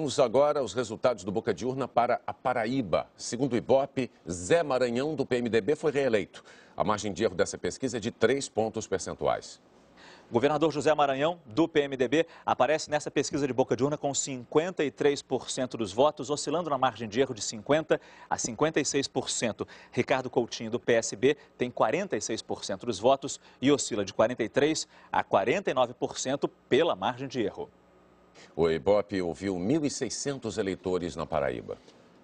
Vamos agora aos resultados do Boca de Urna para a Paraíba. Segundo o Ibope, Zé Maranhão, do PMDB, foi reeleito. A margem de erro dessa pesquisa é de 3 pontos percentuais. governador José Maranhão, do PMDB, aparece nessa pesquisa de boca de urna com 53% dos votos, oscilando na margem de erro de 50% a 56%. Ricardo Coutinho, do PSB, tem 46% dos votos e oscila de 43% a 49% pela margem de erro. O Ibope ouviu 1.600 eleitores na Paraíba.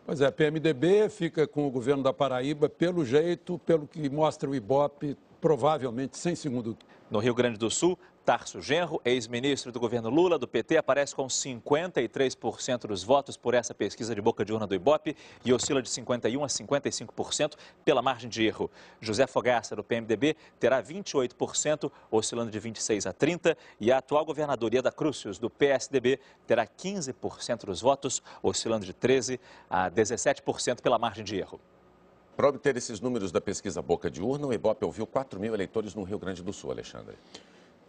Pois é, PMDB fica com o governo da Paraíba, pelo jeito, pelo que mostra o Ibope, provavelmente sem segundo turno. No Rio Grande do Sul, Tarso Genro, ex-ministro do governo Lula do PT, aparece com 53% dos votos por essa pesquisa de boca de urna do Ibope e oscila de 51% a 55% pela margem de erro. José Fogaça, do PMDB, terá 28%, oscilando de 26% a 30%, e a atual governadoria da Crucios, do PSDB, terá 15% dos votos, oscilando de 13% a 17% pela margem de erro. Para obter esses números da pesquisa Boca de Urna, o Ibope ouviu 4 mil eleitores no Rio Grande do Sul, Alexandre.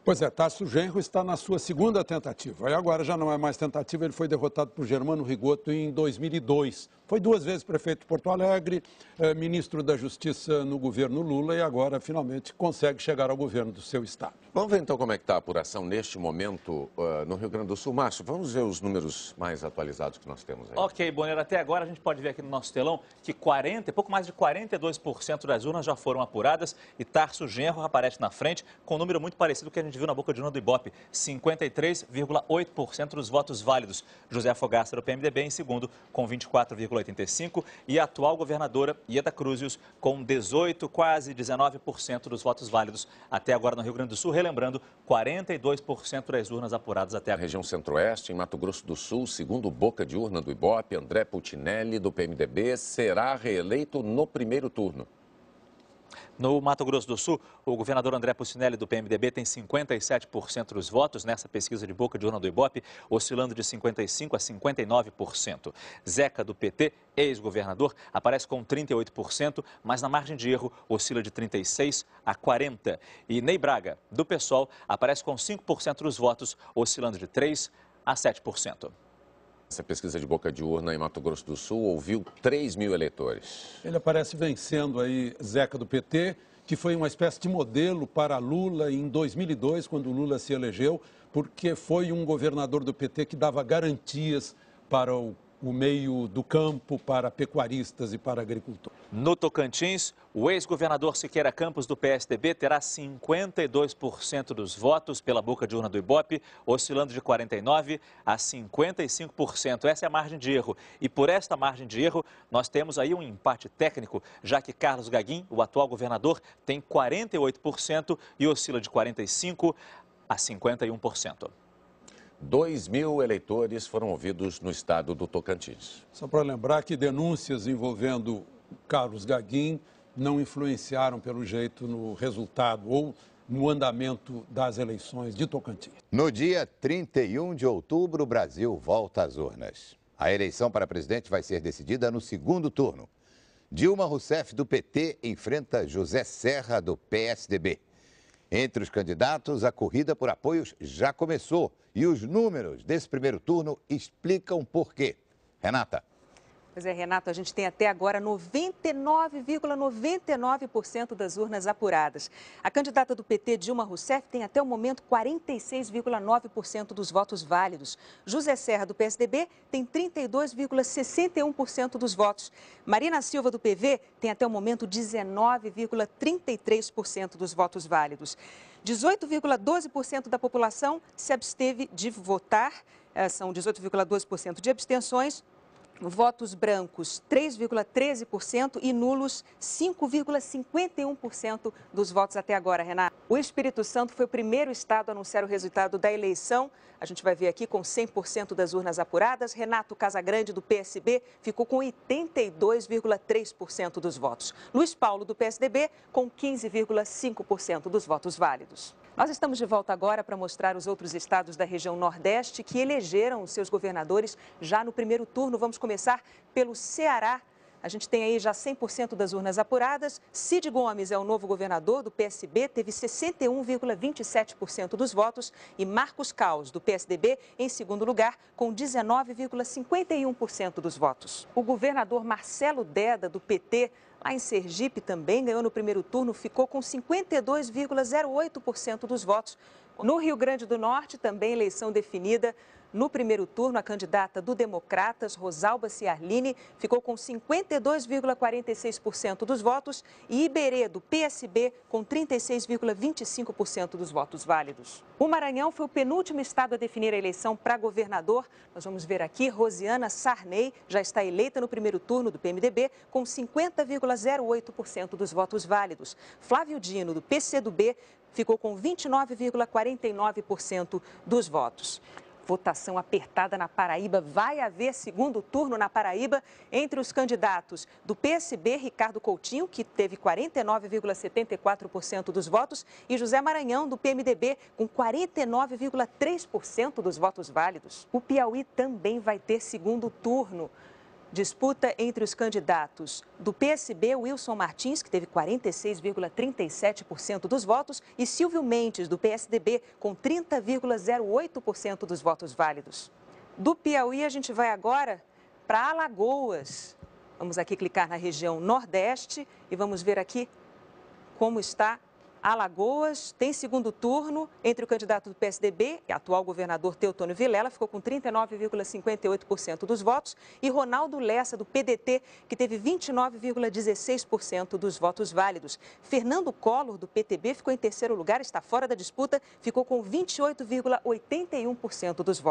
Pois é, Tarso Genro está na sua segunda tentativa. E agora já não é mais tentativa, ele foi derrotado por Germano Rigoto em 2002. Foi duas vezes prefeito de Porto Alegre, eh, ministro da Justiça no governo Lula e agora finalmente consegue chegar ao governo do seu estado. Vamos ver então como é que está a apuração neste momento uh, no Rio Grande do Sul. Márcio, vamos ver os números mais atualizados que nós temos aí. Ok, Bonner, até agora a gente pode ver aqui no nosso telão que 40, pouco mais de 42% das urnas já foram apuradas e Tarso Genro aparece na frente com um número muito parecido que a gente gente viu na boca de urna do Ibope, 53,8% dos votos válidos. José Fogaça, do PMDB, em segundo, com 24,85%. E a atual governadora, Ieda Cruzius, com 18, quase 19% dos votos válidos. Até agora no Rio Grande do Sul, relembrando, 42% das urnas apuradas até agora. Região Centro-Oeste, em Mato Grosso do Sul, segundo boca de urna do Ibope, André Putinelli, do PMDB, será reeleito no primeiro turno. No Mato Grosso do Sul, o governador André Pucinelli do PMDB tem 57% dos votos nessa pesquisa de boca de urna do Ibope, oscilando de 55% a 59%. Zeca do PT, ex-governador, aparece com 38%, mas na margem de erro oscila de 36% a 40%. E Ney Braga, do PSOL, aparece com 5% dos votos, oscilando de 3% a 7%. Essa pesquisa de boca de urna em Mato Grosso do Sul ouviu 3 mil eleitores. Ele aparece vencendo aí Zeca do PT, que foi uma espécie de modelo para Lula em 2002, quando Lula se elegeu, porque foi um governador do PT que dava garantias para o o meio do campo para pecuaristas e para agricultores. No Tocantins, o ex-governador Siqueira Campos do PSDB terá 52% dos votos pela boca de urna do Ibope, oscilando de 49% a 55%. Essa é a margem de erro. E por esta margem de erro, nós temos aí um empate técnico, já que Carlos Gaguim, o atual governador, tem 48% e oscila de 45% a 51%. 2 mil eleitores foram ouvidos no estado do Tocantins. Só para lembrar que denúncias envolvendo Carlos Gaguin não influenciaram, pelo jeito, no resultado ou no andamento das eleições de Tocantins. No dia 31 de outubro, o Brasil volta às urnas. A eleição para presidente vai ser decidida no segundo turno. Dilma Rousseff, do PT, enfrenta José Serra, do PSDB. Entre os candidatos, a corrida por apoios já começou e os números desse primeiro turno explicam por quê. Renata. Pois é, Renato, a gente tem até agora 99,99% ,99 das urnas apuradas. A candidata do PT, Dilma Rousseff, tem até o momento 46,9% dos votos válidos. José Serra, do PSDB, tem 32,61% dos votos. Marina Silva, do PV, tem até o momento 19,33% dos votos válidos. 18,12% da população se absteve de votar, eh, são 18,12% de abstenções, votos brancos 3,13% e nulos 5,51% dos votos até agora, Renato. O Espírito Santo foi o primeiro estado a anunciar o resultado da eleição. A gente vai ver aqui com 100% das urnas apuradas. Renato Casagrande, do PSB, ficou com 82,3% dos votos. Luiz Paulo, do PSDB, com 15,5% dos votos válidos. Nós estamos de volta agora para mostrar os outros estados da região Nordeste que elegeram seus governadores já no primeiro turno. Vamos começar pelo Ceará. A gente tem aí já 100% das urnas apuradas. Cid Gomes é o novo governador do PSB, teve 61,27% dos votos. E Marcos Caos, do PSDB, em segundo lugar, com 19,51% dos votos. O governador Marcelo Deda, do PT, lá em Sergipe também ganhou no primeiro turno, ficou com 52,08% dos votos. No Rio Grande do Norte, também eleição definida. No primeiro turno, a candidata do Democratas, Rosalba Ciarline, ficou com 52,46% dos votos e Iberê, do PSB, com 36,25% dos votos válidos. O Maranhão foi o penúltimo estado a definir a eleição para governador. Nós vamos ver aqui, Rosiana Sarney já está eleita no primeiro turno do PMDB com 50,08% dos votos válidos. Flávio Dino, do PCdoB, ficou com 29,49% dos votos. Votação apertada na Paraíba. Vai haver segundo turno na Paraíba entre os candidatos do PSB, Ricardo Coutinho, que teve 49,74% dos votos, e José Maranhão, do PMDB, com 49,3% dos votos válidos. O Piauí também vai ter segundo turno. Disputa entre os candidatos do PSB, Wilson Martins, que teve 46,37% dos votos, e Silvio Mendes, do PSDB, com 30,08% dos votos válidos. Do Piauí, a gente vai agora para Alagoas. Vamos aqui clicar na região Nordeste e vamos ver aqui como está Alagoas tem segundo turno entre o candidato do PSDB, é atual governador Teotônio Vilela, ficou com 39,58% dos votos, e Ronaldo Lessa, do PDT, que teve 29,16% dos votos válidos. Fernando Collor, do PTB, ficou em terceiro lugar, está fora da disputa, ficou com 28,81% dos votos.